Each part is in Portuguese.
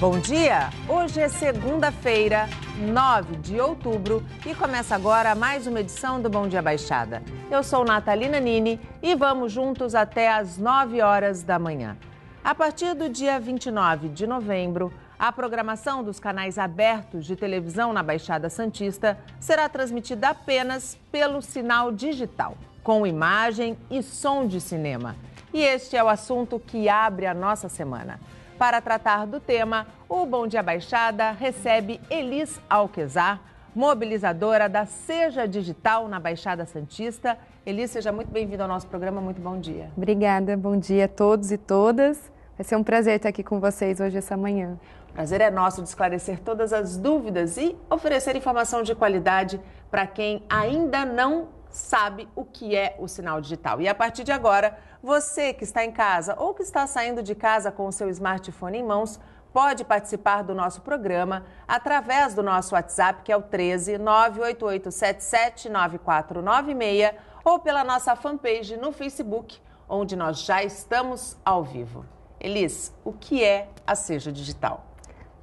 Bom dia! Hoje é segunda-feira, 9 de outubro, e começa agora mais uma edição do Bom Dia Baixada. Eu sou Natalina Nini e vamos juntos até às 9 horas da manhã. A partir do dia 29 de novembro, a programação dos canais abertos de televisão na Baixada Santista será transmitida apenas pelo sinal digital, com imagem e som de cinema. E este é o assunto que abre a nossa semana. Para tratar do tema, o Bom Dia Baixada recebe Elis Alquezar, mobilizadora da Seja Digital na Baixada Santista. Elis, seja muito bem-vinda ao nosso programa. Muito bom dia. Obrigada, bom dia a todos e todas. Vai ser um prazer estar aqui com vocês hoje, essa manhã. Prazer é nosso de esclarecer todas as dúvidas e oferecer informação de qualidade para quem ainda não sabe o que é o sinal digital. E a partir de agora, você que está em casa ou que está saindo de casa com o seu smartphone em mãos, pode participar do nosso programa através do nosso WhatsApp, que é o 13 9496 ou pela nossa fanpage no Facebook, onde nós já estamos ao vivo. Elis, o que é a Seja Digital?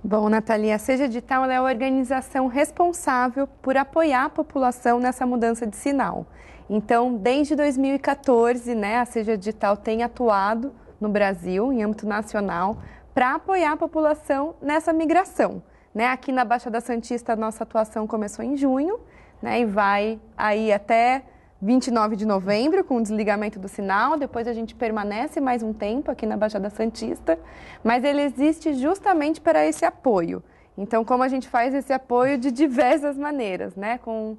Bom, Natalia, a Seja Digital é a organização responsável por apoiar a população nessa mudança de sinal. Então, desde 2014, né, a Seja Digital tem atuado no Brasil, em âmbito nacional, para apoiar a população nessa migração. Né? Aqui na Baixada Santista, nossa atuação começou em junho né, e vai aí até 29 de novembro, com o desligamento do sinal. Depois a gente permanece mais um tempo aqui na Baixada Santista, mas ele existe justamente para esse apoio. Então, como a gente faz esse apoio de diversas maneiras, né? Com,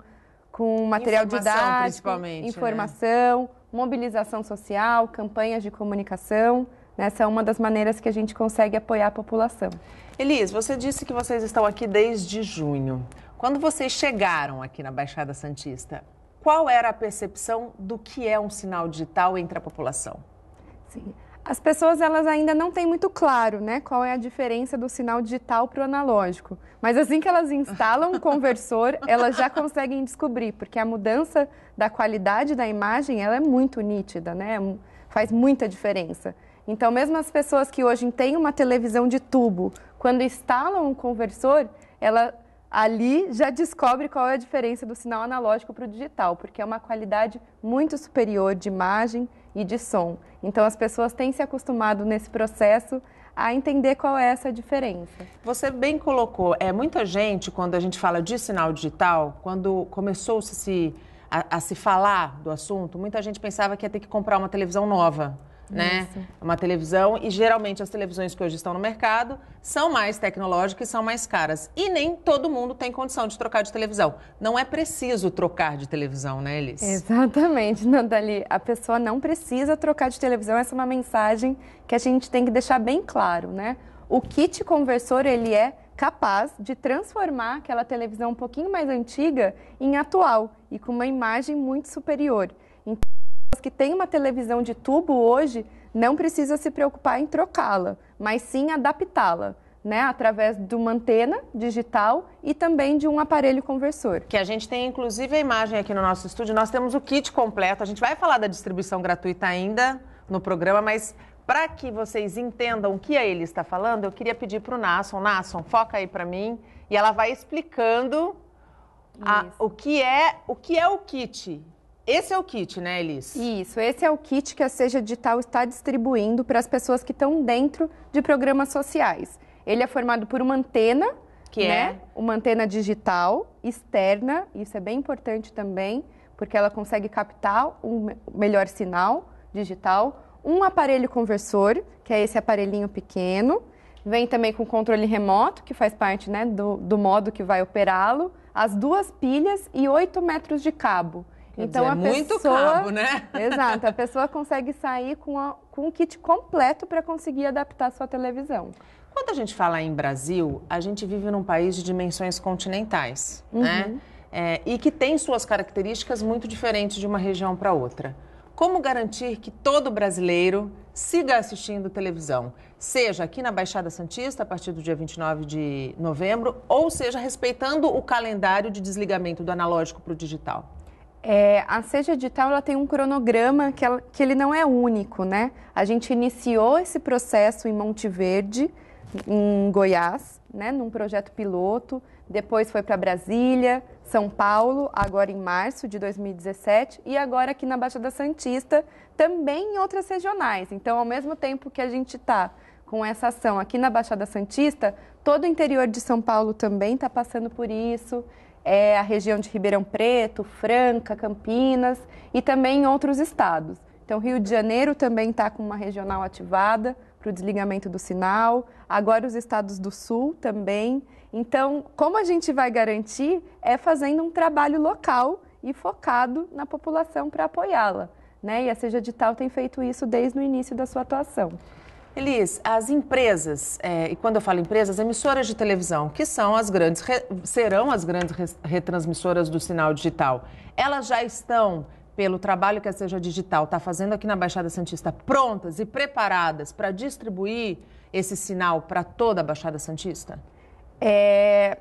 com material informação, didático, principalmente, né? informação, né? mobilização social, campanhas de comunicação. Essa é uma das maneiras que a gente consegue apoiar a população. Elis, você disse que vocês estão aqui desde junho. Quando vocês chegaram aqui na Baixada Santista, qual era a percepção do que é um sinal digital entre a população? Sim. As pessoas elas ainda não têm muito claro, né, qual é a diferença do sinal digital para o analógico. Mas assim que elas instalam o conversor, elas já conseguem descobrir, porque a mudança da qualidade da imagem ela é muito nítida, né? É faz muita diferença. Então, mesmo as pessoas que hoje têm uma televisão de tubo, quando instalam o conversor, ela ali já descobre qual é a diferença do sinal analógico para o digital, porque é uma qualidade muito superior de imagem e de som. Então as pessoas têm se acostumado nesse processo a entender qual é essa diferença. Você bem colocou, é muita gente quando a gente fala de sinal digital, quando começou -se a se a, se falar do assunto, muita gente pensava que ia ter que comprar uma televisão nova né? Isso. Uma televisão e geralmente as televisões que hoje estão no mercado são mais tecnológicas e são mais caras. E nem todo mundo tem condição de trocar de televisão. Não é preciso trocar de televisão, né, Elis? Exatamente, Nandali. A pessoa não precisa trocar de televisão. Essa é uma mensagem que a gente tem que deixar bem claro, né? O kit conversor, ele é capaz de transformar aquela televisão um pouquinho mais antiga em atual e com uma imagem muito superior. Então que têm uma televisão de tubo hoje não precisa se preocupar em trocá-la, mas sim adaptá-la. Né, através de uma antena digital e também de um aparelho conversor. Que a gente tem inclusive a imagem aqui no nosso estúdio, nós temos o kit completo. A gente vai falar da distribuição gratuita ainda no programa, mas para que vocês entendam o que a ele está falando, eu queria pedir para o Nasson, Nasson, foca aí para mim e ela vai explicando a, o que é o que é o kit esse é o kit, né, Elis? Isso, esse é o kit que a Seja Digital está distribuindo para as pessoas que estão dentro de programas sociais. Ele é formado por uma antena, que né? é uma antena digital externa, isso é bem importante também, porque ela consegue captar um melhor sinal digital, um aparelho conversor, que é esse aparelhinho pequeno, vem também com controle remoto, que faz parte né, do, do modo que vai operá-lo, as duas pilhas e 8 metros de cabo. Quer então dizer, a é muito pessoa, cabo, né? Exato, a pessoa consegue sair com, a, com um kit completo para conseguir adaptar a sua televisão. Quando a gente fala em Brasil, a gente vive num país de dimensões continentais, né? uhum. né? É, e que tem suas características muito diferentes de uma região para outra. Como garantir que todo brasileiro siga assistindo televisão, seja aqui na Baixada Santista, a partir do dia 29 de novembro, ou seja respeitando o calendário de desligamento do analógico para o digital? É, a Seja Digital ela tem um cronograma que, ela, que ele não é único, né? A gente iniciou esse processo em Monte Verde, em Goiás, né, num projeto piloto, depois foi para Brasília, São Paulo, agora em março de 2017 e agora aqui na Baixada Santista, também em outras regionais. Então, ao mesmo tempo que a gente está com essa ação aqui na Baixada Santista, todo o interior de São Paulo também está passando por isso é, a região de Ribeirão Preto, Franca, Campinas e também em outros estados. Então, Rio de Janeiro também está com uma regional ativada para o desligamento do sinal, agora os estados do Sul também. Então, como a gente vai garantir? É fazendo um trabalho local e focado na população para apoiá-la. Né? E a Seja Digital tem feito isso desde o início da sua atuação. Elis, as empresas, é, e quando eu falo empresas, emissoras de televisão, que são as grandes, re, serão as grandes re, retransmissoras do sinal digital, elas já estão, pelo trabalho que a Seja Digital está fazendo aqui na Baixada Santista, prontas e preparadas para distribuir esse sinal para toda a Baixada Santista? É,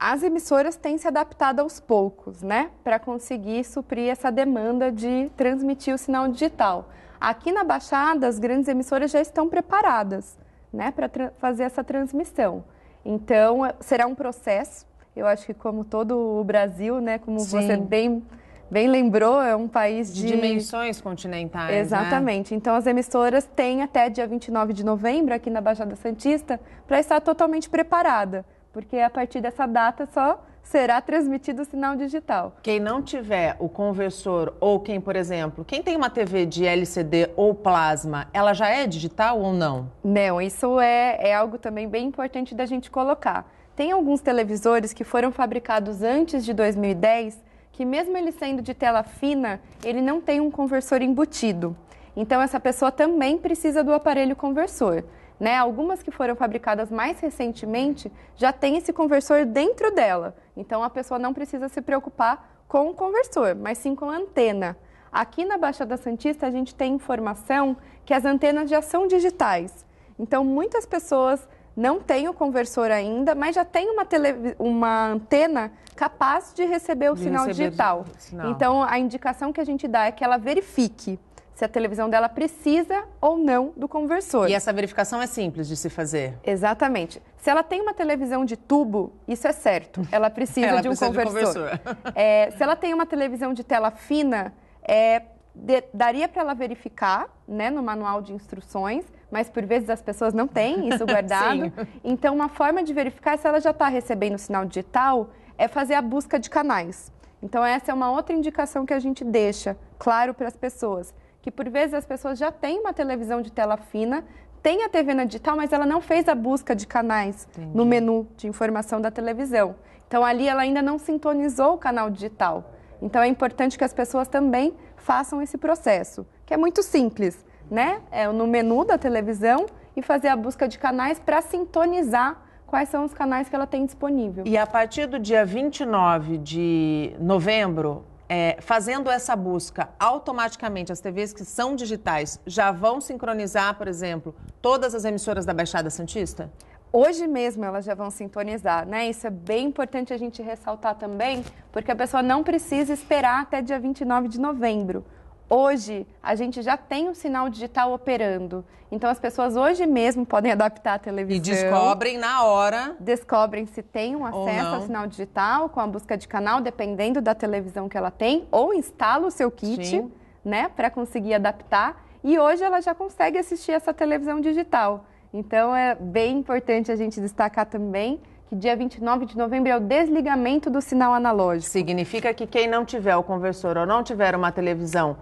as emissoras têm se adaptado aos poucos, né, para conseguir suprir essa demanda de transmitir o sinal digital. Aqui na Baixada, as grandes emissoras já estão preparadas né, para fazer essa transmissão. Então, é, será um processo. Eu acho que como todo o Brasil, né, como Sim. você bem, bem lembrou, é um país de... de dimensões continentais, né? Exatamente. Né? Então, as emissoras têm até dia 29 de novembro, aqui na Baixada Santista, para estar totalmente preparada. Porque é a partir dessa data só será transmitido o sinal digital. Quem não tiver o conversor ou quem, por exemplo, quem tem uma TV de LCD ou plasma, ela já é digital ou não? Não, isso é, é algo também bem importante da gente colocar. Tem alguns televisores que foram fabricados antes de 2010 que mesmo ele sendo de tela fina, ele não tem um conversor embutido. Então essa pessoa também precisa do aparelho conversor. Né? Algumas que foram fabricadas mais recentemente já tem esse conversor dentro dela. Então a pessoa não precisa se preocupar com o conversor, mas sim com a antena. Aqui na Baixada Santista a gente tem informação que as antenas já são digitais. Então muitas pessoas não têm o conversor ainda, mas já tem uma, tele... uma antena capaz de receber o de sinal receber digital. Sinal. Então a indicação que a gente dá é que ela verifique se a televisão dela precisa ou não do conversor. E essa verificação é simples de se fazer. Exatamente. Se ela tem uma televisão de tubo, isso é certo. Ela precisa, ela de, um precisa de conversor. É, se ela tem uma televisão de tela fina, é, de, daria para ela verificar, né, no manual de instruções, mas por vezes as pessoas não têm isso guardado. então, uma forma de verificar se ela já está recebendo sinal digital é fazer a busca de canais. Então, essa é uma outra indicação que a gente deixa claro para as pessoas que por vezes as pessoas já têm uma televisão de tela fina, tem a TV na digital, mas ela não fez a busca de canais Entendi. no menu de informação da televisão. Então ali ela ainda não sintonizou o canal digital. Então é importante que as pessoas também façam esse processo, que é muito simples, né? É no menu da televisão e fazer a busca de canais para sintonizar quais são os canais que ela tem disponível. E a partir do dia 29 de novembro, é, fazendo essa busca, automaticamente as TVs que são digitais já vão sincronizar, por exemplo, todas as emissoras da Baixada Santista? Hoje mesmo elas já vão sintonizar, né? Isso é bem importante a gente ressaltar também, porque a pessoa não precisa esperar até dia 29 de novembro hoje a gente já tem o um sinal digital operando. Então as pessoas hoje mesmo podem adaptar a televisão. E descobrem na hora. Descobrem se tem um acesso ao sinal digital com a busca de canal, dependendo da televisão que ela tem, ou instala o seu kit, Sim. né, para conseguir adaptar. E hoje ela já consegue assistir essa televisão digital. Então é bem importante a gente destacar também que dia 29 de novembro é o desligamento do sinal analógico. Significa que quem não tiver o conversor ou não tiver uma televisão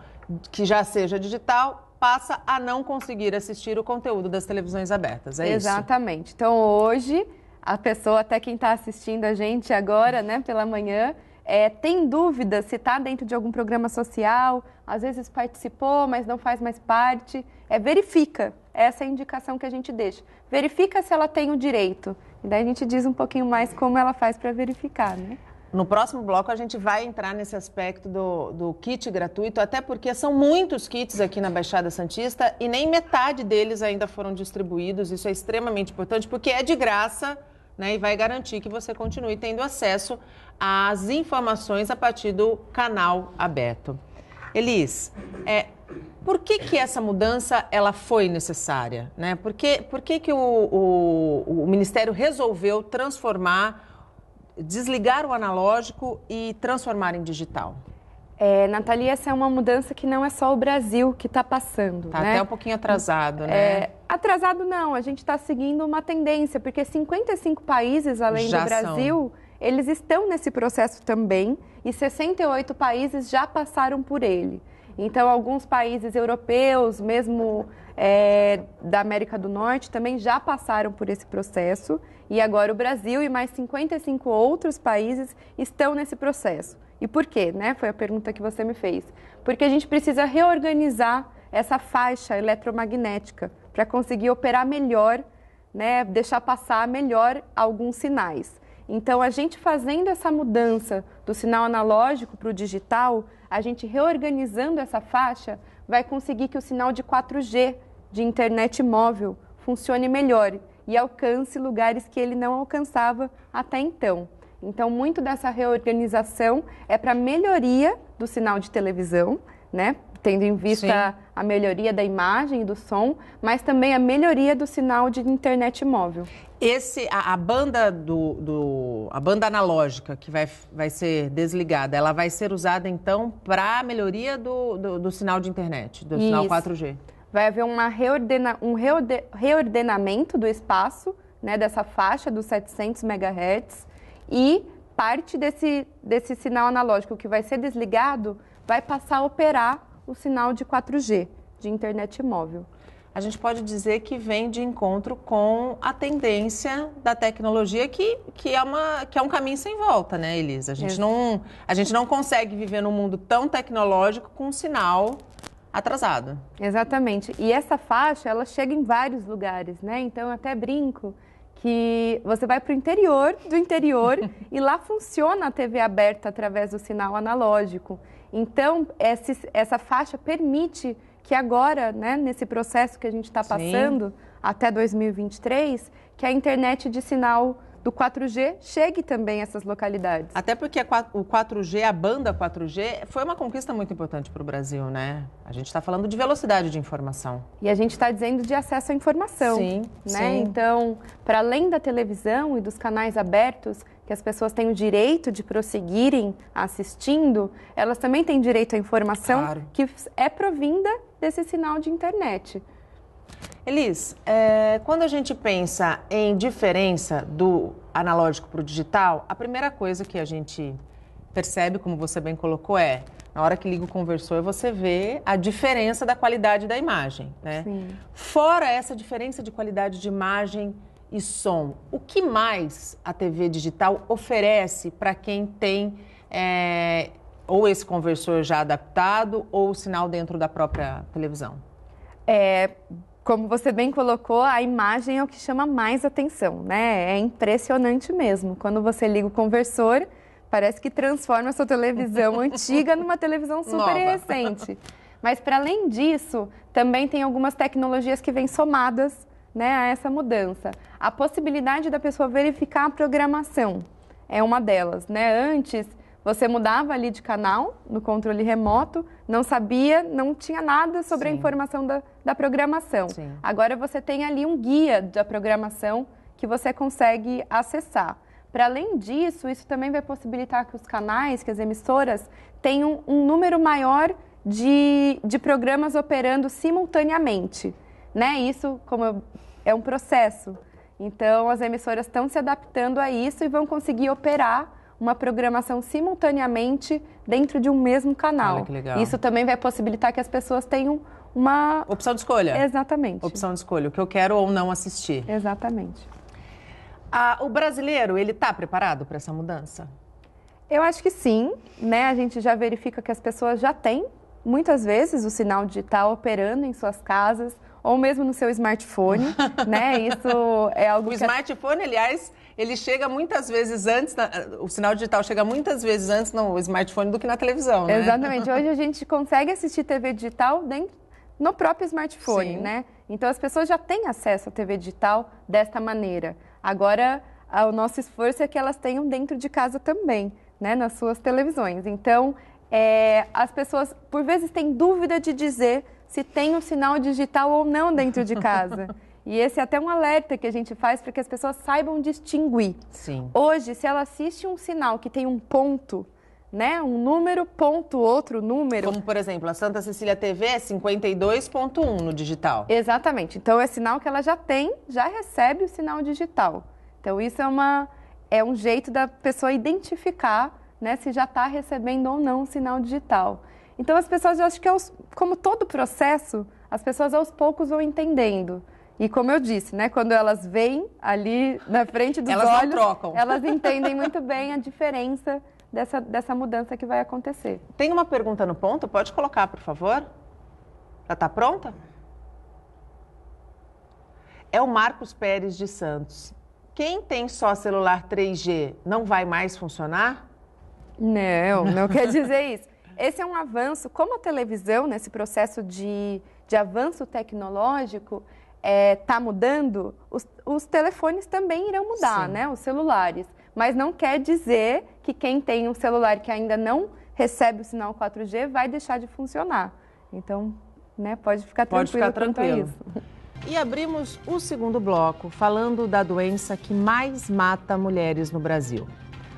que já seja digital passa a não conseguir assistir o conteúdo das televisões abertas. É Exatamente. isso. Exatamente. Então hoje a pessoa, até quem está assistindo a gente agora, né, pela manhã, é, tem dúvida se está dentro de algum programa social, às vezes participou, mas não faz mais parte. É verifica. Essa é a indicação que a gente deixa. Verifica se ela tem o direito. E daí a gente diz um pouquinho mais como ela faz para verificar, né? No próximo bloco a gente vai entrar nesse aspecto do, do kit gratuito, até porque são muitos kits aqui na Baixada Santista e nem metade deles ainda foram distribuídos. Isso é extremamente importante porque é de graça. Né, e vai garantir que você continue tendo acesso às informações a partir do canal aberto. Elis, é, por que, que essa mudança ela foi necessária? Né? Por que, por que, que o, o, o Ministério resolveu transformar desligar o analógico e transformar em digital? É, Natalia, essa é uma mudança que não é só o Brasil que está passando. Está né? até um pouquinho atrasado, é, né? É, atrasado não, a gente está seguindo uma tendência, porque 55 países além já do Brasil, são. eles estão nesse processo também, e 68 países já passaram por ele. Então, alguns países europeus, mesmo é, da América do Norte, também já passaram por esse processo. E agora o Brasil e mais 55 outros países estão nesse processo. E por quê? Né? Foi a pergunta que você me fez. Porque a gente precisa reorganizar essa faixa eletromagnética para conseguir operar melhor, né, deixar passar melhor alguns sinais. Então, a gente fazendo essa mudança do sinal analógico para o digital, a gente reorganizando essa faixa, vai conseguir que o sinal de 4G de internet móvel funcione melhor e alcance lugares que ele não alcançava até então. Então, muito dessa reorganização é para melhoria do sinal de televisão, né? tendo em vista Sim. a melhoria da imagem e do som, mas também a melhoria do sinal de internet móvel. Esse, a, a banda do, do, a banda analógica que vai, vai ser desligada, ela vai ser usada então para a melhoria do, do, do, sinal de internet, do Isso. sinal 4G. Vai haver uma reordena, um reorde, reordenamento do espaço, né, dessa faixa dos 700 MHz e parte desse, desse sinal analógico que vai ser desligado vai passar a operar o sinal de 4G, de internet móvel. A gente pode dizer que vem de encontro com a tendência da tecnologia que, que, é, uma, que é um caminho sem volta, né, Elisa? A gente, não, a gente não consegue viver num mundo tão tecnológico com um sinal atrasado. Exatamente. E essa faixa, ela chega em vários lugares, né? Então, eu até brinco que você vai para o interior do interior e lá funciona a TV aberta através do sinal analógico. Então, esse, essa faixa permite que agora, né, nesse processo que a gente está passando Sim. até 2023, que a internet de sinal do 4G chegue também a essas localidades. Até porque o 4G, a banda 4G, foi uma conquista muito importante para o Brasil, né? A gente está falando de velocidade de informação. E a gente está dizendo de acesso à informação. Sim. Né? Sim. Então, para além da televisão e dos canais abertos, que as pessoas têm o direito de prosseguirem assistindo, elas também têm direito à informação claro. que é provinda desse sinal de internet. Elis, é, quando a gente pensa em diferença do analógico para o digital, a primeira coisa que a gente percebe, como você bem colocou, é na hora que liga o conversor você vê a diferença da qualidade da imagem, né? Sim. Fora essa diferença de qualidade de imagem e som. O que mais a TV digital oferece para quem tem é, ou esse conversor já adaptado ou o sinal dentro da própria televisão? É, como você bem colocou, a imagem é o que chama mais atenção, né? É impressionante mesmo. Quando você liga o conversor, parece que transforma a sua televisão antiga numa televisão super Nova. recente. Mas para além disso, também tem algumas tecnologias que vêm somadas né, a essa mudança. A possibilidade da pessoa verificar a programação é uma delas. Né? Antes, você mudava ali de canal no controle remoto, não sabia, não tinha nada sobre Sim. a informação da, da programação. Sim. Agora você tem ali um guia da programação que você consegue acessar. Para além disso, isso também vai possibilitar que os canais, que as emissoras, tenham um número maior de, de programas operando simultaneamente né, isso como é um processo. Então as emissoras estão se adaptando a isso e vão conseguir operar uma programação simultaneamente dentro de um mesmo canal. Isso também vai possibilitar que as pessoas tenham uma opção de escolha. Exatamente. Opção de escolha, o que eu quero ou não assistir. Exatamente. Ah, o brasileiro ele está preparado para essa mudança? Eu acho que sim, né? A gente já verifica que as pessoas já têm muitas vezes o sinal digital tá operando em suas casas ou mesmo no seu smartphone, né? Isso é algo o que... smartphone, aliás, ele chega muitas vezes antes, na... o sinal digital chega muitas vezes antes no smartphone do que na televisão, né? Exatamente. Hoje a gente consegue assistir TV digital dentro no próprio smartphone, Sim. né? Então as pessoas já têm acesso à TV digital desta maneira. Agora, o nosso esforço é que elas tenham dentro de casa também, né? Nas suas televisões. Então, é, as pessoas por vezes têm dúvida de dizer se tem um sinal digital ou não dentro de casa. E esse é até um alerta que a gente faz para que as pessoas saibam distinguir. Sim. Hoje, se ela assiste um sinal que tem um ponto, né, um número ponto outro número. Como por exemplo, a Santa Cecília TV é 52.1 no digital. Exatamente. Então é sinal que ela já tem, já recebe o sinal digital. Então isso é uma é um jeito da pessoa identificar, né, se já está recebendo ou não o sinal digital. Então as pessoas, eu acho que aos, é como todo processo, as pessoas aos poucos vão entendendo. E como eu disse, né, quando elas vêm ali na frente dos elas olhos, elas entendem muito bem a diferença dessa, dessa mudança que vai acontecer. Tem uma pergunta no ponto? Pode colocar, por favor? Já está pronta? É o Marcos Pérez de Santos. Quem tem só celular 3G não vai mais funcionar? Não, não quer dizer isso. Esse é um avanço, como a televisão, nesse processo de, de avanço tecnológico, está é, tá mudando, os, os, telefones também irão mudar, Sim. né? Os celulares. Mas não quer dizer que quem tem um celular que ainda não recebe o sinal 4G vai deixar de funcionar. Então, né, pode ficar tranquilo. pode tranquilo ficar tranquilo. E abrimos o segundo bloco falando da doença que mais mata mulheres no Brasil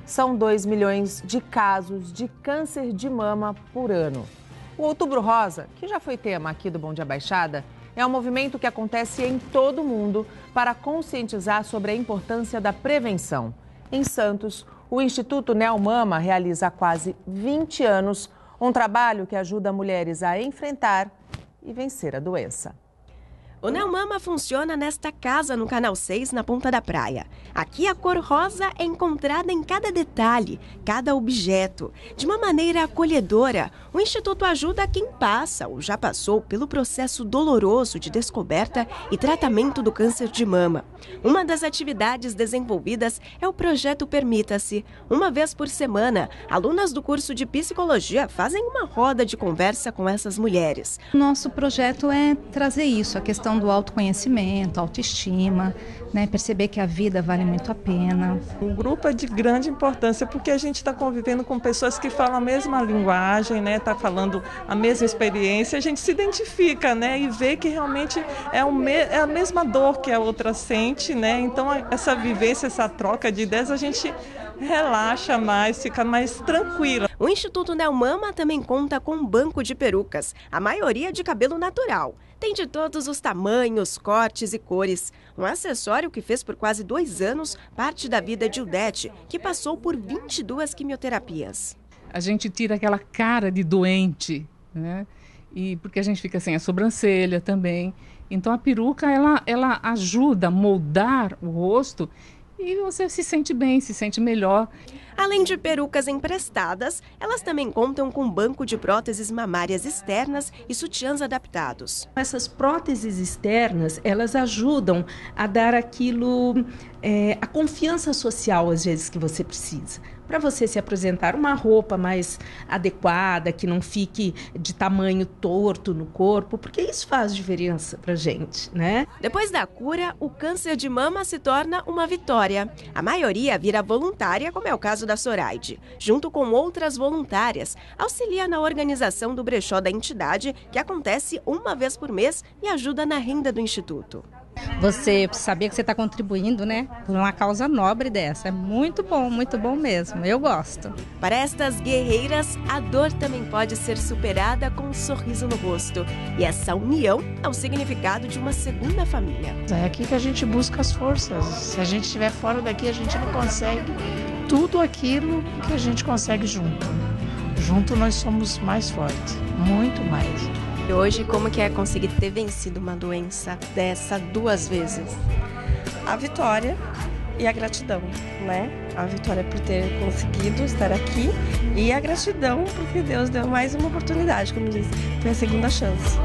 são 2 milhões de casos de câncer de mama por ano. O Outubro Rosa, que já foi tema aqui do Bom Dia Baixada, é um movimento que acontece em todo o mundo para conscientizar sobre a importância da prevenção. Em Santos, o Instituto Neomama realiza há quase 20 anos um trabalho que ajuda mulheres a enfrentar e vencer a doença. O Neumama funciona nesta casa no Canal 6, na Ponta da Praia. Aqui a cor rosa é encontrada em cada detalhe, cada objeto. De uma maneira acolhedora, o Instituto ajuda quem passa ou já passou pelo processo doloroso de descoberta e tratamento do câncer de mama. Uma das atividades desenvolvidas é o projeto Permita-se. Uma vez por semana, alunas do curso de psicologia fazem uma roda de conversa com essas mulheres. Nosso projeto é trazer isso, a questão do autoconhecimento, autoestima, né? perceber que a vida vale muito a pena. O grupo é de grande importância porque a gente está convivendo com pessoas que falam a mesma linguagem, né? Está falando a mesma experiência, a gente se identifica, né? E vê que realmente é, o me... é a mesma dor que a outra sente, né? Então essa vivência, essa troca de ideias, a gente relaxa mais, fica mais tranquila. O Instituto Neumama também conta com um banco de perucas, a maioria de cabelo natural. Tem de todos os tamanhos, cortes e cores. Um acessório que fez por quase dois anos parte da vida de Udete, que passou por 22 quimioterapias. A gente tira aquela cara de doente, né? E porque a gente fica sem a sobrancelha também. Então a peruca ela, ela ajuda a moldar o rosto e você se sente bem, se sente melhor. Além de perucas emprestadas, elas também contam com banco de próteses mamárias externas e sutiãs adaptados. Essas próteses externas, elas ajudam a dar aquilo, é, a confiança social às vezes que você precisa para você se apresentar uma roupa mais adequada, que não fique de tamanho torto no corpo, porque isso faz diferença para gente, né? Depois da cura, o câncer de mama se torna uma vitória. A maioria vira voluntária, como é o caso da Soraide. Junto com outras voluntárias, auxilia na organização do brechó da entidade, que acontece uma vez por mês e ajuda na renda do instituto. Você saber que você está contribuindo, né, por uma causa nobre dessa. É muito bom, muito bom mesmo. Eu gosto. Para estas guerreiras, a dor também pode ser superada com um sorriso no rosto. E essa união é o significado de uma segunda família. É aqui que a gente busca as forças. Se a gente estiver fora daqui, a gente não consegue tudo aquilo que a gente consegue junto. Junto nós somos mais fortes, muito mais. E hoje, como que é conseguir ter vencido uma doença dessa duas vezes? A vitória e a gratidão, né? A vitória por ter conseguido estar aqui e a gratidão porque Deus deu mais uma oportunidade, como diz, foi a segunda chance.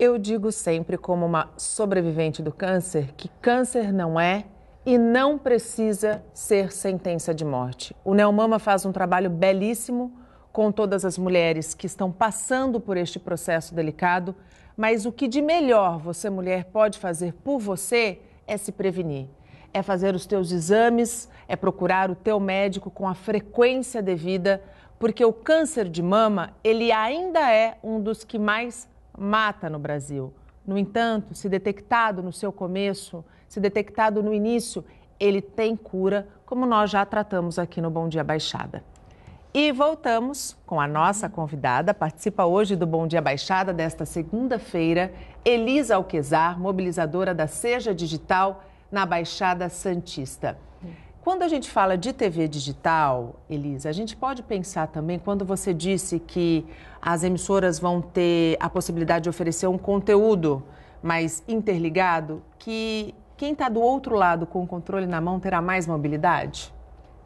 Eu digo sempre, como uma sobrevivente do câncer, que câncer não é e não precisa ser sentença de morte. O Neomama faz um trabalho belíssimo com todas as mulheres que estão passando por este processo delicado, mas o que de melhor você, mulher, pode fazer por você é se prevenir. É fazer os teus exames, é procurar o teu médico com a frequência devida, porque o câncer de mama, ele ainda é um dos que mais mata no Brasil. No entanto, se detectado no seu começo, se detectado no início, ele tem cura, como nós já tratamos aqui no Bom Dia Baixada. E voltamos com a nossa convidada, participa hoje do Bom Dia Baixada desta segunda-feira, Elisa Alquezar, mobilizadora da Seja Digital na Baixada Santista. Quando a gente fala de TV digital, Elisa, a gente pode pensar também quando você disse que as emissoras vão ter a possibilidade de oferecer um conteúdo mais interligado que quem está do outro lado com o controle na mão terá mais mobilidade?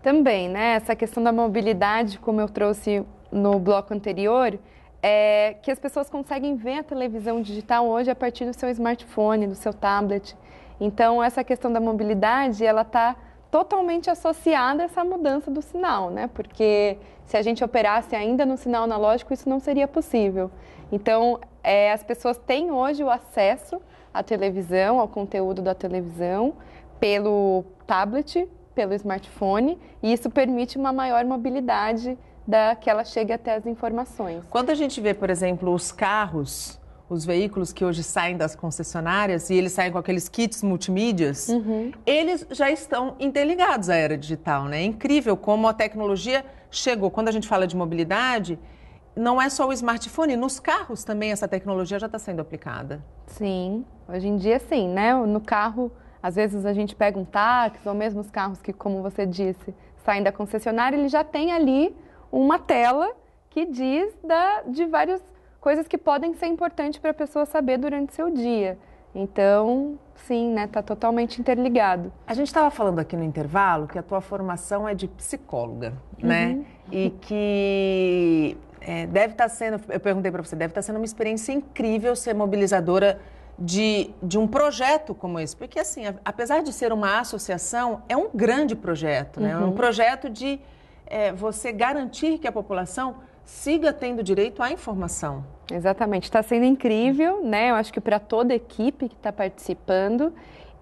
Também, né? Essa questão da mobilidade, como eu trouxe no bloco anterior, é que as pessoas conseguem ver a televisão digital hoje a partir do seu smartphone, do seu tablet. Então, essa questão da mobilidade, ela está totalmente associada a essa mudança do sinal, né? Porque se a gente operasse ainda no sinal analógico, isso não seria possível. Então, é, as pessoas têm hoje o acesso à televisão, ao conteúdo da televisão, pelo tablet, pelo smartphone, e isso permite uma maior mobilidade da que ela chegue até as informações. Quando a gente vê, por exemplo, os carros os veículos que hoje saem das concessionárias e eles saem com aqueles kits multimídias, uhum. eles já estão interligados à era digital, né? É incrível como a tecnologia chegou. Quando a gente fala de mobilidade, não é só o smartphone, nos carros também essa tecnologia já está sendo aplicada. Sim, hoje em dia sim, né? No carro, às vezes a gente pega um táxi ou mesmo os carros que, como você disse, saem da concessionária, ele já tem ali uma tela que diz da, de vários coisas que podem ser importantes para a pessoa saber durante seu dia. Então, sim, né, tá totalmente interligado. A gente estava falando aqui no intervalo que a tua formação é de psicóloga, né? uhum. né? E que é, deve estar tá sendo, eu perguntei para você, deve estar tá sendo uma experiência incrível ser mobilizadora de, de um projeto como esse, porque assim, a, apesar de ser uma associação, é um grande projeto, né? Uhum. É um uhum. projeto de é, você garantir que a população siga tendo direito à informação. Exatamente, está sendo incrível, né? Eu acho que para toda a equipe que está participando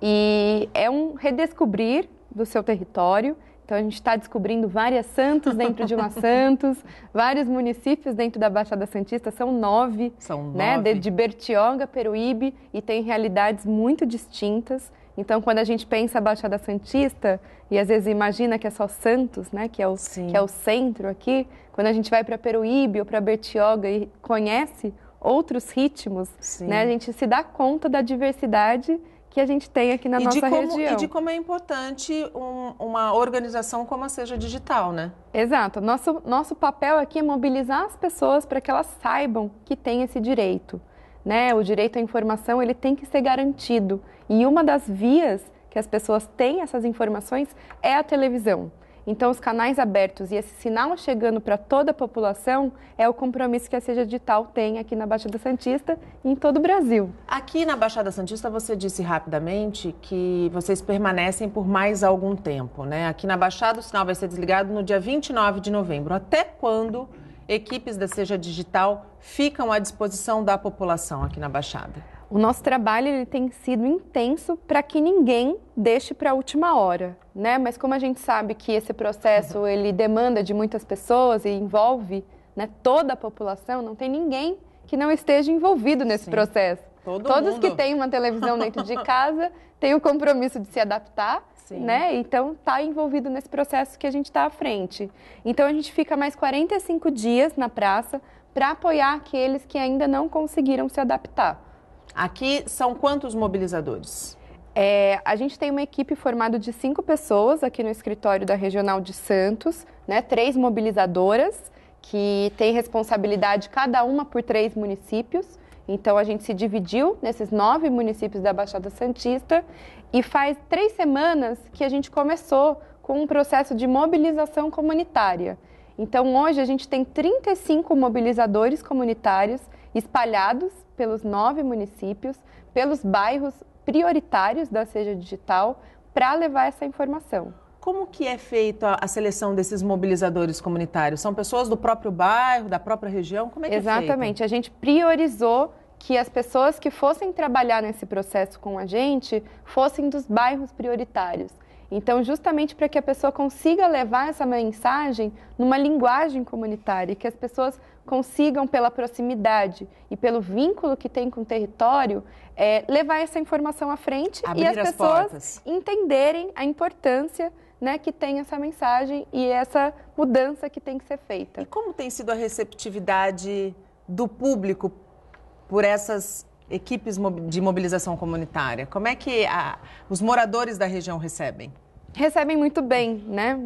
e é um redescobrir do seu território. Então a gente está descobrindo várias Santos dentro de uma Santos, vários municípios dentro da Baixada Santista, são nove, são nove. né? De, de Bertioga, Peruíbe, e tem realidades muito distintas. Então, quando a gente pensa a Baixada Santista e às vezes imagina que é só Santos, né, que é o, Sim. que é o centro aqui, quando a gente vai para Peruíbe ou para Bertioga e conhece outros ritmos, Sim. né, a gente se dá conta da diversidade que a gente tem aqui na e nossa como, região. E de como é importante um, uma organização como a Seja Digital, né? Exato. Nosso, nosso papel aqui é mobilizar as pessoas para que elas saibam que tem esse direito né? O direito à informação ele tem que ser garantido e uma das vias que as pessoas têm essas informações é a televisão. Então, os canais abertos e esse sinal chegando para toda a população é o compromisso que a Seja Digital tem aqui na Baixada Santista e em todo o Brasil. Aqui na Baixada Santista, você disse rapidamente que vocês permanecem por mais algum tempo, né? Aqui na Baixada, o sinal vai ser desligado no dia 29 de novembro. Até quando equipes da Seja Digital ficam à disposição da população aqui na Baixada? O nosso trabalho ele tem sido intenso para que ninguém deixe para a última hora, né? Mas como a gente sabe que esse processo uhum. ele demanda de muitas pessoas e envolve né, toda a população, não tem ninguém que não esteja envolvido nesse Sim. processo. Todo Todos mundo. que têm uma televisão dentro de casa têm o compromisso de se adaptar Sim. né? Então está envolvido nesse processo que a gente está à frente. Então a gente fica mais 45 dias na praça para apoiar aqueles que ainda não conseguiram se adaptar. Aqui são quantos mobilizadores? É, a gente tem uma equipe formada de cinco pessoas aqui no escritório da Regional de Santos, né? Três mobilizadoras que têm responsabilidade cada uma por três municípios. Então a gente se dividiu nesses nove municípios da Baixada Santista e faz três semanas que a gente começou com um processo de mobilização comunitária. Então, hoje, a gente tem 35 mobilizadores comunitários espalhados pelos nove municípios, pelos bairros prioritários da Seja Digital, para levar essa informação. Como que é feita a seleção desses mobilizadores comunitários? São pessoas do próprio bairro, da própria região? Como é que é Exatamente. É a gente priorizou que as pessoas que fossem trabalhar nesse processo com a gente fossem dos bairros prioritários. Então, justamente para que a pessoa consiga levar essa mensagem numa linguagem comunitária que as pessoas consigam, pela proximidade e pelo vínculo que tem com o território, é, levar essa informação à frente Abrir e as, as pessoas portas. entenderem a importância né, que tem essa mensagem e essa mudança que tem que ser feita. E como tem sido a receptividade do público por essas equipes de mobilização comunitária? Como é que a, os moradores da região recebem? Recebem muito bem, né?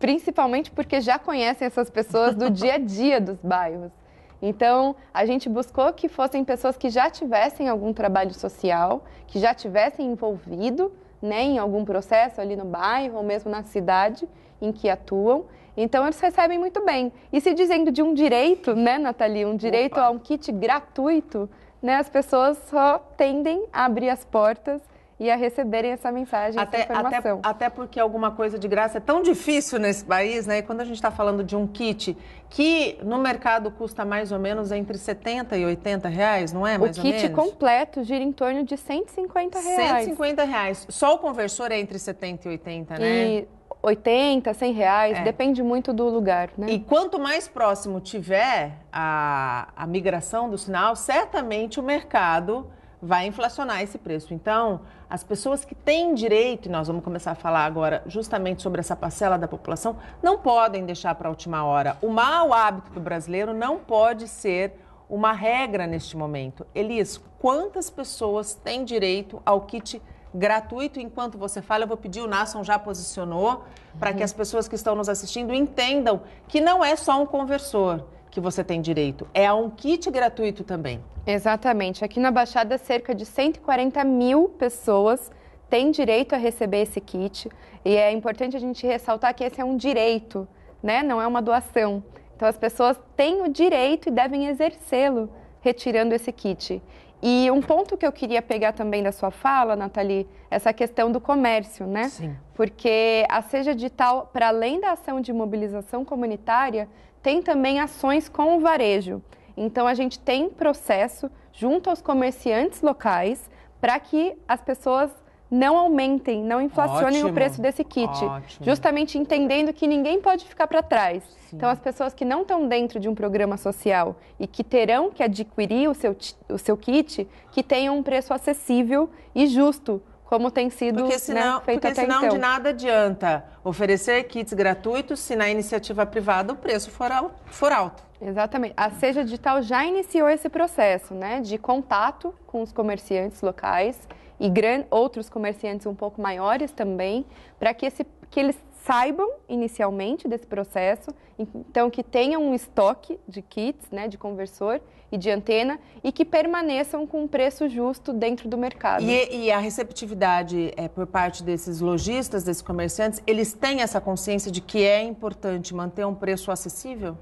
Principalmente porque já conhecem essas pessoas do dia a dia dos bairros. Então, a gente buscou que fossem pessoas que já tivessem algum trabalho social, que já tivessem envolvido né, em algum processo ali no bairro ou mesmo na cidade em que atuam então eles recebem muito bem. E se dizendo de um direito, né, Nathalie, um direito Opa. a um kit gratuito, né, as pessoas só tendem a abrir as portas e a receberem essa mensagem, até, essa informação. Até, até, porque alguma coisa de graça é tão difícil nesse país, né? E quando a gente está falando de um kit que no mercado custa mais ou menos entre 70 e 80 reais, não é? Mais o kit completo gira em torno de 150 reais. 150 reais. Só o conversor é entre 70 e 80, né? E 80, 100 reais, é. depende muito do lugar. Né? E quanto mais próximo tiver a, a migração do sinal, certamente o mercado vai inflacionar esse preço. Então, as pessoas que têm direito, e nós vamos começar a falar agora justamente sobre essa parcela da população, não podem deixar para a última hora. O mau hábito do brasileiro não pode ser uma regra neste momento. Elis, quantas pessoas têm direito ao kit gratuito enquanto você fala. Eu vou pedir, o Nasson já posicionou, para que uhum. as pessoas que estão nos assistindo entendam que não é só um conversor que você tem direito, é a um kit gratuito também. Exatamente. Aqui na Baixada, cerca de 140 mil pessoas têm direito a receber esse kit. E é importante a gente ressaltar que esse é um direito, né? Não é uma doação. Então as pessoas têm o direito e devem exercê-lo retirando esse kit. E um ponto que eu queria pegar também da sua fala, Nathalie, essa questão do comércio, né? Sim. Porque a Seja Digital, para além da ação de mobilização comunitária, tem também ações com o varejo. Então, a gente tem processo junto aos comerciantes locais para que as pessoas não aumentem, não inflacionem ótimo, o preço desse kit. Ótimo. Justamente entendendo que ninguém pode ficar para trás. Sim. Então, as pessoas que não estão dentro de um programa social e que terão que adquirir o seu, o seu kit, que tenham um preço acessível e justo como tem sido porque né, senão, né, feito porque até senão então. de nada adianta oferecer kits gratuitos se na iniciativa privada o preço for, al, for alto. Exatamente. A Seja Digital já iniciou esse processo né, de contato com os comerciantes locais e gran, outros comerciantes um pouco maiores também, para que, que eles saibam inicialmente desse processo, então que tenham um estoque de kits, né, de conversor e de antena e que permaneçam com um preço justo dentro do mercado. E, e a receptividade é, por parte desses lojistas, desses comerciantes, eles têm essa consciência de que é importante manter um preço acessível?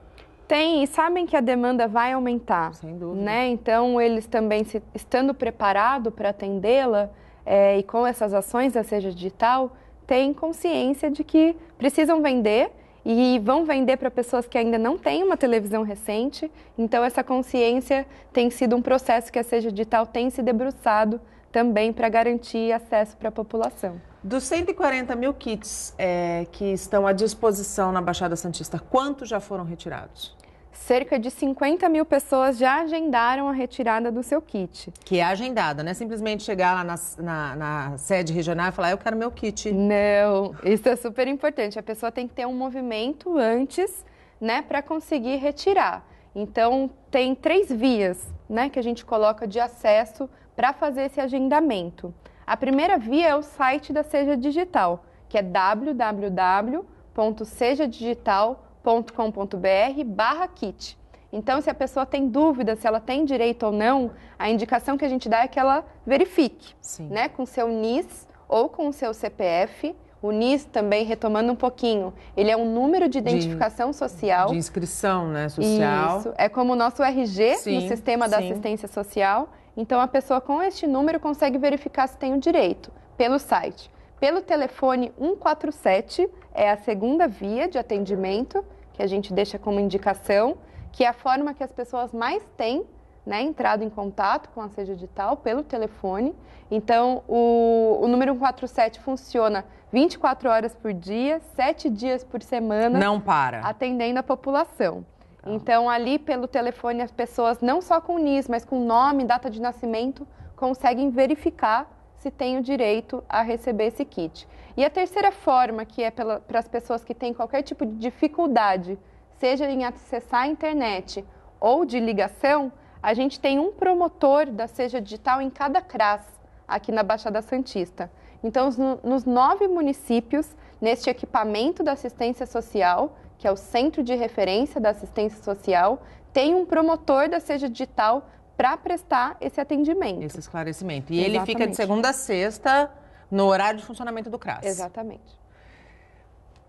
Tem, e sabem que a demanda vai aumentar. Sem dúvida. Né? Então, eles também, se, estando preparado para atendê-la é, e com essas ações da Seja Digital, têm consciência de que precisam vender e vão vender para pessoas que ainda não têm uma televisão recente. Então, essa consciência tem sido um processo que a Seja Digital tem se debruçado também para garantir acesso para a população. Dos 140 mil kits é, que estão à disposição na Baixada Santista, quantos já foram retirados? Cerca de 50 mil pessoas já agendaram a retirada do seu kit. Que é agendada, né? Simplesmente chegar lá na, na, na sede regional e falar, eu quero meu kit. Não, isso é super importante. A pessoa tem que ter um movimento antes, né, para conseguir retirar. Então, tem três vias, né, que a gente coloca de acesso para fazer esse agendamento. A primeira via é o site da Seja Digital, que é www.sejadigital.com.br/barra kit. Então, se a pessoa tem dúvida se ela tem direito ou não, a indicação que a gente dá é que ela verifique, Sim. né, com seu NIS ou com o seu CPF. O NIS também, retomando um pouquinho, ele é um número de identificação de, social. De inscrição, né, social. Isso, é como o nosso RG sim, no sistema da assistência social. Então a pessoa com este número consegue verificar se tem o direito pelo site. Pelo telefone 147 é a segunda via de atendimento que a gente deixa como indicação, que é a forma que as pessoas mais têm né, entrado em contato com a Seja Digital pelo telefone. Então, o, o número 147 funciona 24 horas por dia, 7 dias por semana. Não para. Atendendo a população. Então, ali pelo telefone, as pessoas, não só com NIS, mas com nome, data de nascimento, conseguem verificar se tem o direito a receber esse kit. E a terceira forma, que é para as pessoas que têm qualquer tipo de dificuldade, seja em acessar a internet ou de ligação, a gente tem um promotor da Seja Digital em cada CRAS aqui na Baixada Santista. Então, nos nove municípios, neste equipamento da assistência social, que é o Centro de Referência da Assistência Social, tem um promotor da Seja Digital para prestar esse atendimento. Esse esclarecimento. E Exatamente. ele fica de segunda a sexta no horário de funcionamento do CRAS. Exatamente.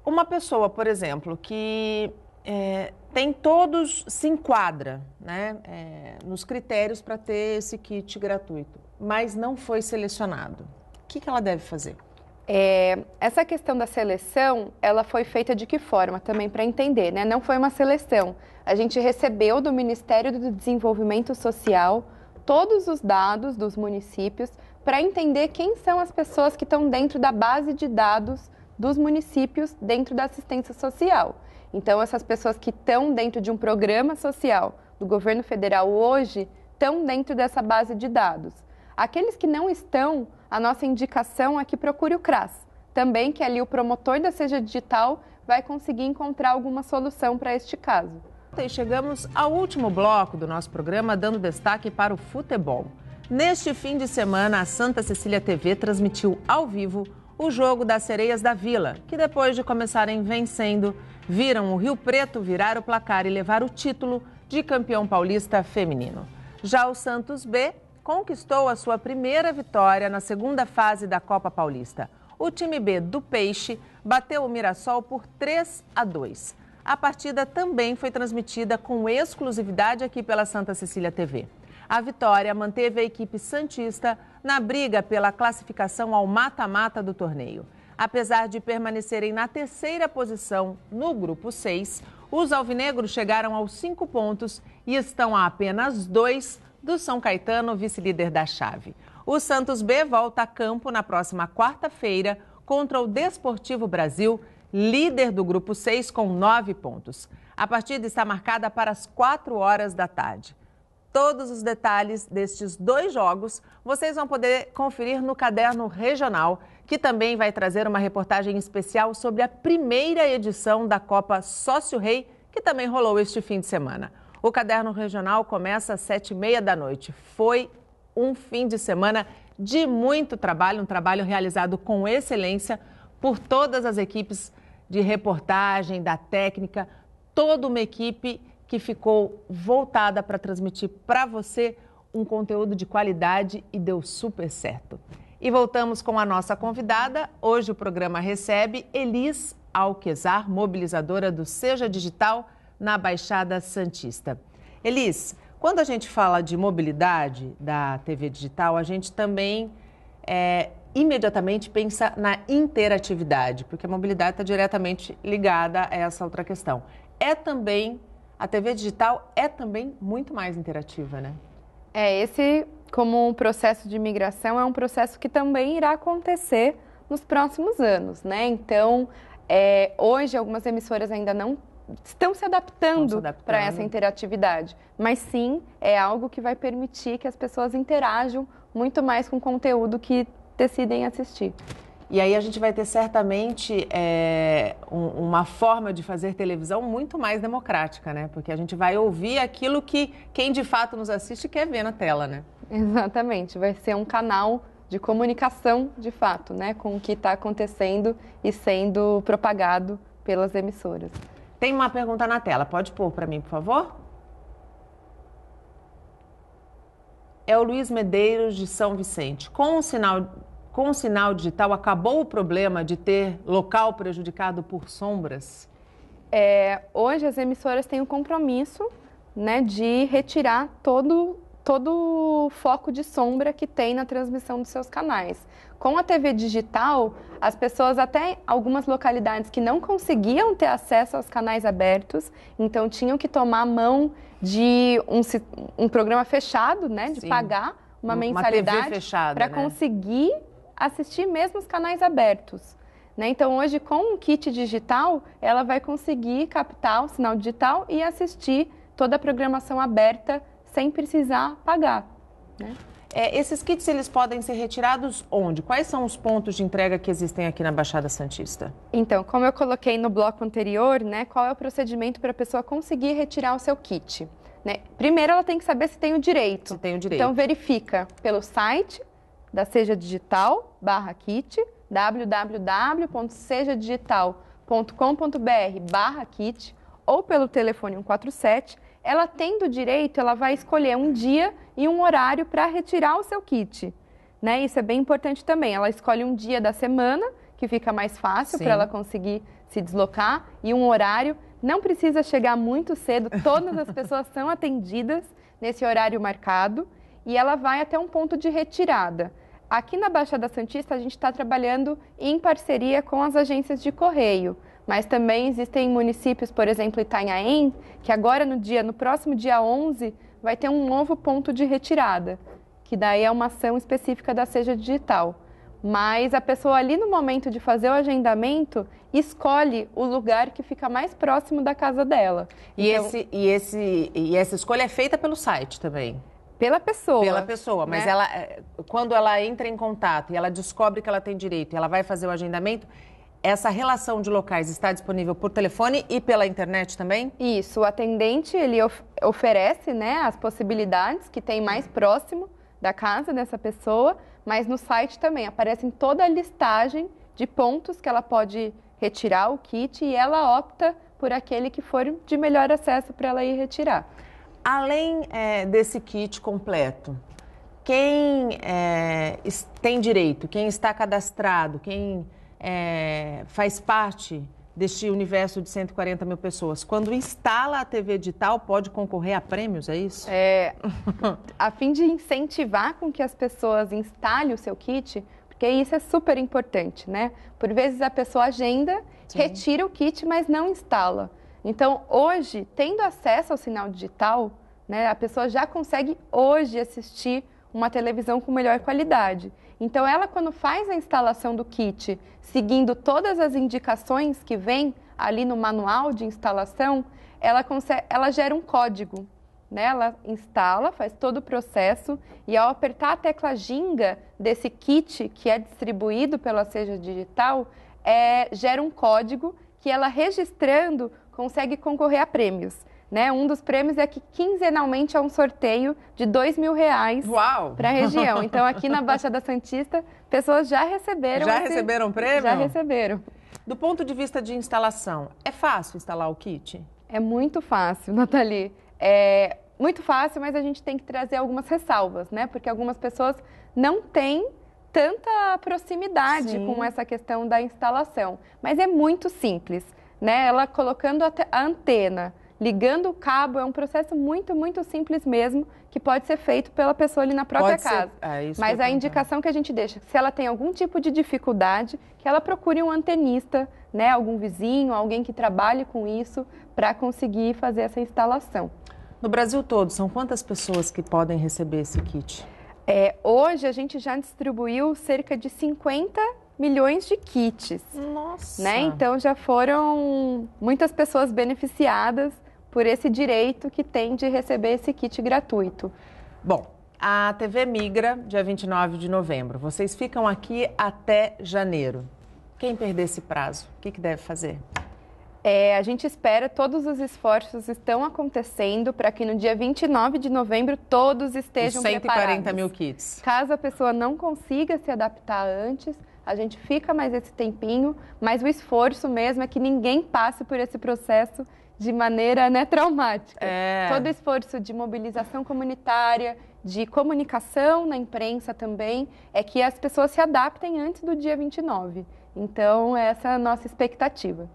Uma pessoa, por exemplo, que é, tem todos, se enquadra né, é, nos critérios para ter esse kit gratuito, mas não foi selecionado. O que, que ela deve fazer? É, essa questão da seleção, ela foi feita de que forma? Também para entender, né? Não foi uma seleção. A gente recebeu do Ministério do Desenvolvimento Social todos os dados dos municípios para entender quem são as pessoas que estão dentro da base de dados dos municípios dentro da assistência social. Então, essas pessoas que estão dentro de um programa social do governo federal hoje estão dentro dessa base de dados. Aqueles que não estão a nossa indicação é que procure o CRAS, também que ali o promotor da Seja Digital vai conseguir encontrar alguma solução para este caso. E chegamos ao último bloco do nosso programa, dando destaque para o futebol. Neste fim de semana, a Santa Cecília TV transmitiu ao vivo o jogo das Sereias da Vila, que depois de começarem vencendo, viram o Rio Preto virar o placar e levar o título de campeão paulista feminino. Já o Santos B conquistou a sua primeira vitória na segunda fase da Copa Paulista. O time B do Peixe bateu o Mirassol por 3 a 2. A partida também foi transmitida com exclusividade aqui pela Santa Cecília TV. A vitória manteve a equipe Santista na briga pela classificação ao mata-mata do torneio. Apesar de permanecerem na terceira posição no grupo 6, os alvinegros chegaram aos cinco pontos e estão a apenas dois do São Caetano, vice-líder da chave. O Santos B volta a campo na próxima quarta-feira contra o Desportivo Brasil, líder do grupo 6 com nove pontos. A partida está marcada para as 4 horas da tarde. Todos os detalhes destes dois jogos vocês vão poder conferir no caderno regional, que também vai trazer uma reportagem especial sobre a primeira edição da Copa Sócio Rei, que também rolou este fim de semana. O Caderno Regional começa às sete e meia da noite. Foi um fim de semana de muito trabalho, um trabalho realizado com excelência por todas as equipes de reportagem, da técnica, toda uma equipe que ficou voltada para transmitir para você um conteúdo de qualidade e deu super certo. E voltamos com a nossa convidada. Hoje o programa recebe Elis Alquezar, mobilizadora do Seja Digital na Baixada Santista. Elis, quando a gente fala de mobilidade da TV digital, a gente também é, imediatamente pensa na interatividade, porque a mobilidade está diretamente ligada a essa outra questão. É também, a TV digital é também muito mais interativa, né? É, esse, como um processo de migração, é um processo que também irá acontecer nos próximos anos, né? Então, é, hoje algumas emissoras ainda não estão se adaptando, adaptando. para essa interatividade, mas sim é algo que vai permitir que as pessoas interajam muito mais com o conteúdo que decidem assistir. E aí a gente vai ter certamente é, um, uma forma de fazer televisão muito mais democrática, né? Porque a gente vai ouvir aquilo que quem de fato nos assiste quer ver na tela, né? Exatamente, vai ser um canal de comunicação de fato, né? Com o que está acontecendo e sendo propagado pelas emissoras. Tem uma pergunta na tela, pode pôr para mim, por favor? É o Luiz Medeiros de São Vicente. Com o sinal com o sinal digital acabou o problema de ter local prejudicado por sombras? É, hoje as emissoras têm o um compromisso né, de retirar todo todo o foco de sombra que tem na transmissão dos seus canais. Com a TV digital, as pessoas até algumas localidades que não conseguiam ter acesso aos canais abertos, então tinham que tomar mão de um, um programa fechado, né, de Sim. pagar uma, uma mensalidade para né? conseguir assistir mesmo os canais abertos. Né? Então, hoje, com um kit digital, ela vai conseguir captar o sinal digital e assistir toda a programação aberta sem precisar pagar. Né? É, esses kits eles podem ser retirados onde? Quais são os pontos de entrega que existem aqui na Baixada Santista? Então, como eu coloquei no bloco anterior, né, qual é o procedimento para a pessoa conseguir retirar o seu kit? Né? Primeiro, ela tem que saber se tem o direito. Se tem o direito. Então, verifica pelo site da Seja Digital barra kit www.sejadigital.com.br barra kit ou pelo telefone 147 ela tendo direito, ela vai escolher um dia e um horário para retirar o seu kit. Né? Isso é bem importante também. Ela escolhe um dia da semana, que fica mais fácil para ela conseguir se deslocar, e um horário. Não precisa chegar muito cedo, todas as pessoas são atendidas nesse horário marcado, e ela vai até um ponto de retirada. Aqui na Baixada Santista, a gente está trabalhando em parceria com as agências de correio. Mas também existem municípios, por exemplo, Itanhaém, que agora no dia, no próximo dia 11, vai ter um novo ponto de retirada, que daí é uma ação específica da Seja Digital. Mas a pessoa ali no momento de fazer o agendamento escolhe o lugar que fica mais próximo da casa dela. E, então, esse, e, esse, e essa escolha é feita pelo site também? Pela pessoa. Pela pessoa, mas né? ela, eh, quando ela entra em contato e ela descobre que ela tem direito e ela vai fazer o agendamento, essa relação de locais está disponível por telefone e pela internet também? Isso, o atendente ele of oferece né, as possibilidades que tem mais próximo da casa dessa pessoa, mas no site também aparece toda a listagem de pontos que ela pode retirar o kit e ela opta por aquele que for de melhor acesso para ela ir retirar. Além é, desse kit completo, quem é, tem direito, quem está cadastrado, quem é, faz parte deste universo de 140 mil pessoas. Quando instala a TV digital, pode concorrer a prêmios, é isso? É, a fim de incentivar com que as pessoas instalem o seu kit, porque isso é super importante, né? Por vezes a pessoa agenda, Sim. retira o kit, mas não instala. Então, hoje, tendo acesso ao sinal digital, né, a pessoa já consegue hoje assistir uma televisão com melhor qualidade. Então, ela, quando faz a instalação do kit, seguindo todas as indicações que vem ali no manual de instalação, ela, consegue, ela gera um código. Né? Ela instala, faz todo o processo e, ao apertar a tecla ginga desse kit que é distribuído pela Seja Digital, é, gera um código que ela registrando consegue concorrer a prêmios. Né? Um dos prêmios é que quinzenalmente é um sorteio de dois mil reais para a região. Então, aqui na Baixada Santista, pessoas já receberam. Já esse... receberam prêmio? Já receberam. Do ponto de vista de instalação, é fácil instalar o kit? É muito fácil, Nathalie. É muito fácil, mas a gente tem que trazer algumas ressalvas, né? Porque algumas pessoas não têm tanta proximidade Sim. com essa questão da instalação. Mas é muito simples, né? Ela colocando a antena ligando o cabo, é um processo muito, muito simples mesmo, que pode ser feito pela pessoa ali na própria pode casa. É, ser... Mas a indicação que a gente deixa, se ela tem algum tipo de dificuldade, que ela procure um antenista, né, algum vizinho, alguém que trabalhe com isso, para conseguir fazer essa instalação. No Brasil todo, são quantas pessoas que podem receber esse kit? É, hoje a gente já distribuiu cerca de 50 milhões de kits. Nossa! Né? Então já foram muitas pessoas beneficiadas por esse direito que tem de receber esse kit gratuito. Bom, a TV migra dia 29 de novembro. Vocês ficam aqui até janeiro. Quem perder esse prazo, o que, que deve fazer? É, a gente espera, todos os esforços estão acontecendo para que no dia 29 de novembro todos estejam Os 140 preparados. mil kits. Caso a pessoa não consiga se adaptar antes, a gente fica mais esse tempinho, mas o esforço mesmo é que ninguém passe por esse processo de maneira né, traumática. É. Todo esforço de mobilização comunitária, de comunicação na imprensa também, é que as pessoas se adaptem antes do dia 29. Então, essa é a nossa expectativa.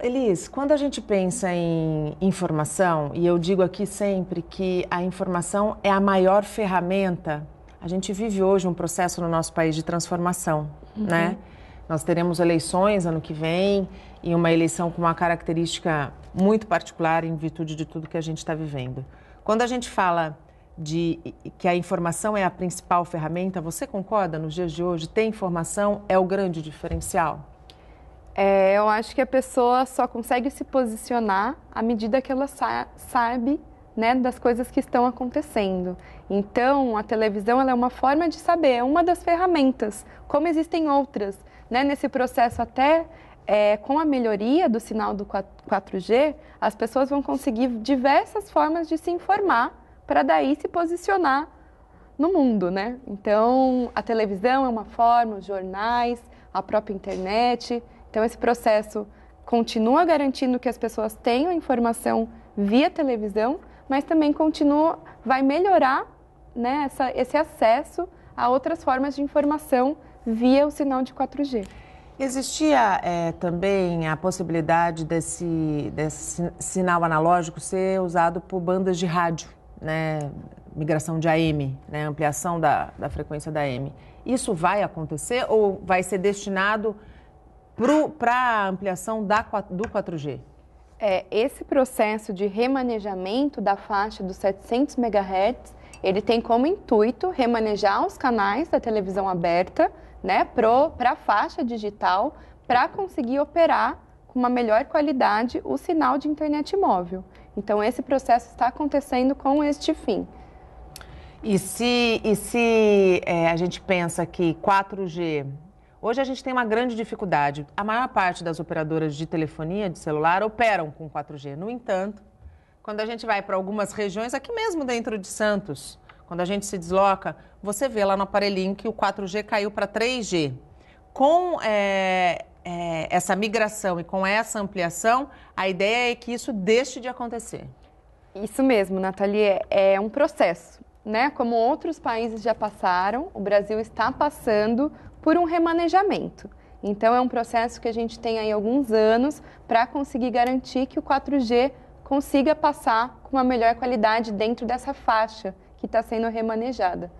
Elis, quando a gente pensa em informação, e eu digo aqui sempre que a informação é a maior ferramenta, a gente vive hoje um processo no nosso país de transformação, né? uhum. né? Nós teremos eleições ano que vem, em uma eleição com uma característica muito particular em virtude de tudo que a gente está vivendo. Quando a gente fala de que a informação é a principal ferramenta, você concorda nos dias de hoje? Ter informação é o grande diferencial? É, eu acho que a pessoa só consegue se posicionar à medida que ela sa sabe né, das coisas que estão acontecendo. Então, a televisão é uma forma de saber, é uma das ferramentas, como existem outras. Né, nesse processo até é, com a melhoria do sinal do 4G, as pessoas vão conseguir diversas formas de se informar para daí se posicionar no mundo, né? Então, a televisão é uma forma, os jornais, a própria internet. Então, esse processo continua garantindo que as pessoas tenham informação via televisão, mas também continua, vai melhorar né, essa, esse acesso a outras formas de informação via o sinal de 4G. Existia é, também a possibilidade desse, desse sinal analógico ser usado por bandas de rádio, né? migração de AM, né? ampliação da, da frequência da AM. Isso vai acontecer ou vai ser destinado para a ampliação da, do 4G? É, esse processo de remanejamento da faixa dos 700 MHz, ele tem como intuito remanejar os canais da televisão aberta né, para a faixa digital para conseguir operar com uma melhor qualidade o sinal de internet móvel. Então, esse processo está acontecendo com este fim. E se, e se é, a gente pensa que 4G. Hoje a gente tem uma grande dificuldade. A maior parte das operadoras de telefonia, de celular, operam com 4G. No entanto, quando a gente vai para algumas regiões, aqui mesmo dentro de Santos, quando a gente se desloca, você vê lá no aparelhinho que o 4G caiu para 3G. Com é, é, essa migração e com essa ampliação, a ideia é que isso deixe de acontecer. Isso mesmo, Nathalie, é, é um processo. Né? Como outros países já passaram, o Brasil está passando por um remanejamento. Então, é um processo que a gente tem aí alguns anos para conseguir garantir que o 4G consiga passar com uma melhor qualidade dentro dessa faixa que está sendo remanejada.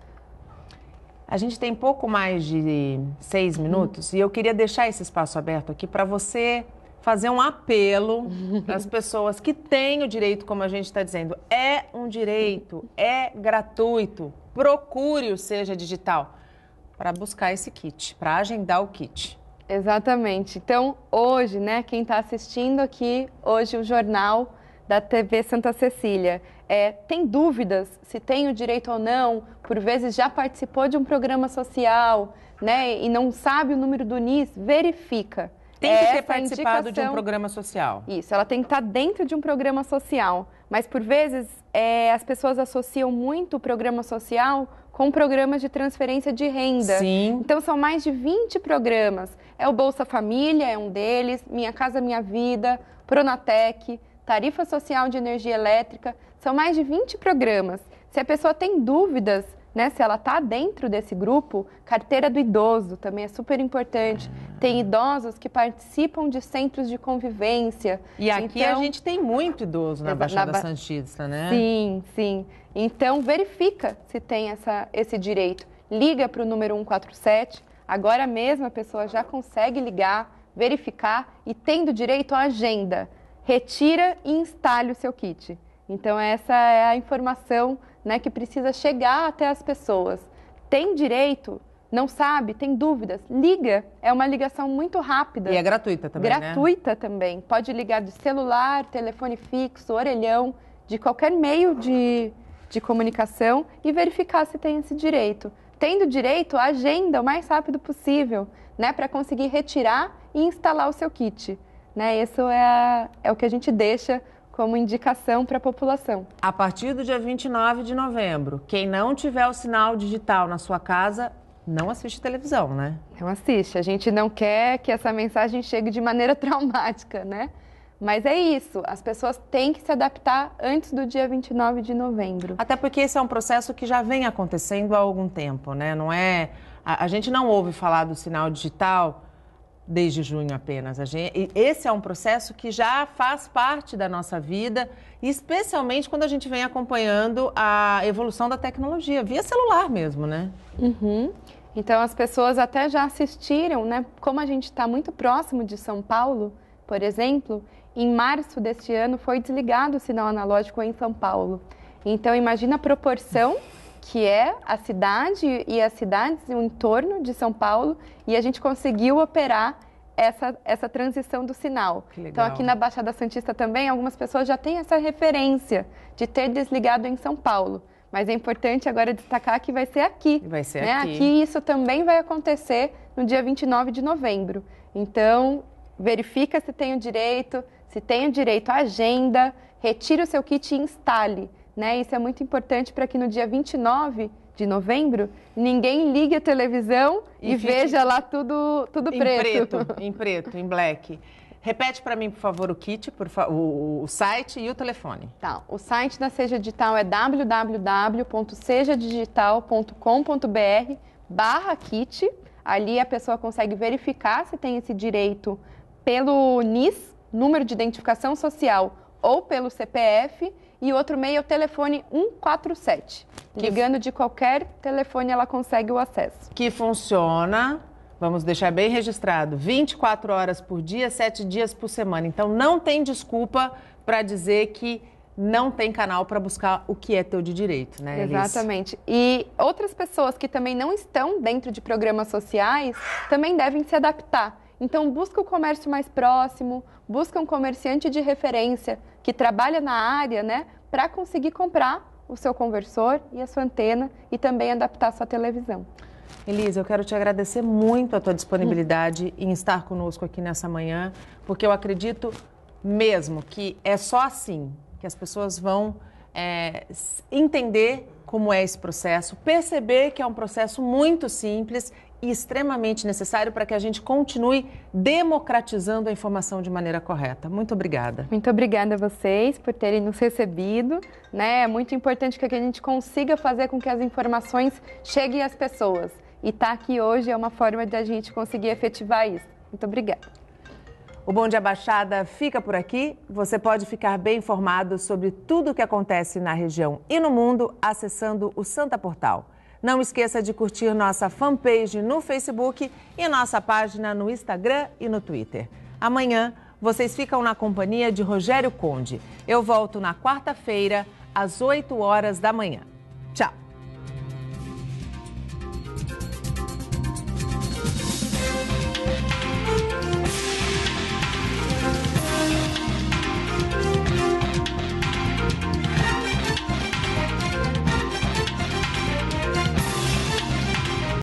A gente tem pouco mais de seis minutos e eu queria deixar esse espaço aberto aqui para você fazer um apelo às pessoas que têm o direito, como a gente está dizendo. É um direito, é gratuito. Procure o Seja Digital para buscar esse kit, para agendar o kit. Exatamente. Então, hoje, né, quem está assistindo aqui, hoje o jornal da TV Santa Cecília é, tem dúvidas se tem o direito ou não, por vezes já participou de um programa social né, e não sabe o número do NIS, verifica. Tem que ter participado indicação. de um programa social. Isso, ela tem que estar dentro de um programa social. Mas por vezes é, as pessoas associam muito o programa social com programas de transferência de renda. Sim. Então são mais de 20 programas. É o Bolsa Família, é um deles, Minha Casa Minha Vida, Pronatec, Tarifa Social de Energia Elétrica. São mais de 20 programas. Se a pessoa tem dúvidas, né, se ela está dentro desse grupo, carteira do idoso também é super importante. Tem idosos que participam de centros de convivência. E aqui então... a gente tem muito idoso na Baixada na ba... Santista, né? Sim, sim. Então verifica se tem essa, esse direito. Liga para o número 147. Agora mesmo a pessoa já consegue ligar, verificar e tendo direito à agenda. Retira e instale o seu kit. Então essa é a informação né, que precisa chegar até as pessoas. Tem direito? Não sabe? Tem dúvidas? Liga. É uma ligação muito rápida. E é gratuita também. Né? Gratuita né? também. Pode ligar de celular, telefone fixo, orelhão, de qualquer meio de, de comunicação e verificar se tem esse direito. Tendo direito, agenda o mais rápido possível, né? Para conseguir retirar e instalar o seu kit. Né? Isso é, a, é o que a gente deixa como indicação para a população. A partir do dia 29 de novembro, quem não tiver o sinal digital na sua casa, não assiste televisão, né? Não assiste. A gente não quer que essa mensagem chegue de maneira traumática, né? Mas é isso, as pessoas têm que se adaptar antes do dia 29 de novembro. Até porque esse é um processo que já vem acontecendo há algum tempo, né? Não é. A, a gente não ouve falar do sinal digital desde junho apenas. Gente, esse é um processo que já faz parte da nossa vida, especialmente quando a gente vem acompanhando a evolução da tecnologia, via celular mesmo, né? Uhum. Então as pessoas até já assistiram, né? Como a gente está muito próximo de São Paulo, por exemplo, em março deste ano foi desligado o sinal analógico em São Paulo. Então imagina a proporção que é a cidade e as cidades e o entorno de São Paulo, e a gente conseguiu operar essa, essa transição do sinal. Então, aqui na Baixada Santista também, algumas pessoas já têm essa referência de ter desligado em São Paulo. Mas é importante agora destacar que vai ser aqui. Vai ser né? aqui. Aqui isso também vai acontecer no dia 29 de novembro. Então, verifica se tem o direito, se tem o direito à agenda, retire o seu kit e instale. Né? Isso é muito importante para que no dia 29 de novembro, ninguém ligue a televisão e, e veja lá tudo, tudo preto. Em preto, em preto, em black. Repete para mim, por favor, o kit, fa... o, o, site e o telefone. Tá, o site da Seja Digital é www.sejadigital.com.br barra kit. Ali a pessoa consegue verificar se tem esse direito pelo NIS, Número de Identificação Social, ou pelo CPF e o outro meio é o telefone 147. Que Ligando de qualquer telefone, ela consegue o acesso. Que funciona Vamos deixar bem registrado: 24 horas por dia, 7 dias por semana. Então não tem desculpa para dizer que não tem canal para buscar o que é teu de direito, né? Exatamente. E outras pessoas que também não estão dentro de programas sociais também devem se adaptar. Então, busca o comércio mais próximo, busca um comerciante de referência que trabalha na área, né, para conseguir comprar o seu conversor e a sua antena e também adaptar a sua televisão. Elisa, eu quero te agradecer muito a tua disponibilidade em estar conosco aqui nessa manhã, porque eu acredito mesmo que é só assim que as pessoas vão é, entender como é esse processo, perceber que é um processo muito simples e extremamente necessário para que a gente continue democratizando a informação de maneira correta. Muito obrigada. Muito obrigada a vocês por terem nos recebido. Né? É muito importante que a gente consiga fazer com que as informações cheguem às pessoas. E estar tá aqui hoje é uma forma de a gente conseguir efetivar isso. Muito obrigada. O Bom Dia Baixada fica por aqui. Você pode ficar bem informado sobre tudo o que acontece na região e no mundo acessando o Santa Portal. Não esqueça de curtir nossa fanpage no Facebook e nossa página no Instagram e no Twitter. Amanhã vocês ficam na companhia de Rogério Conde. Eu volto na quarta-feira, às 8 horas da manhã. Tchau!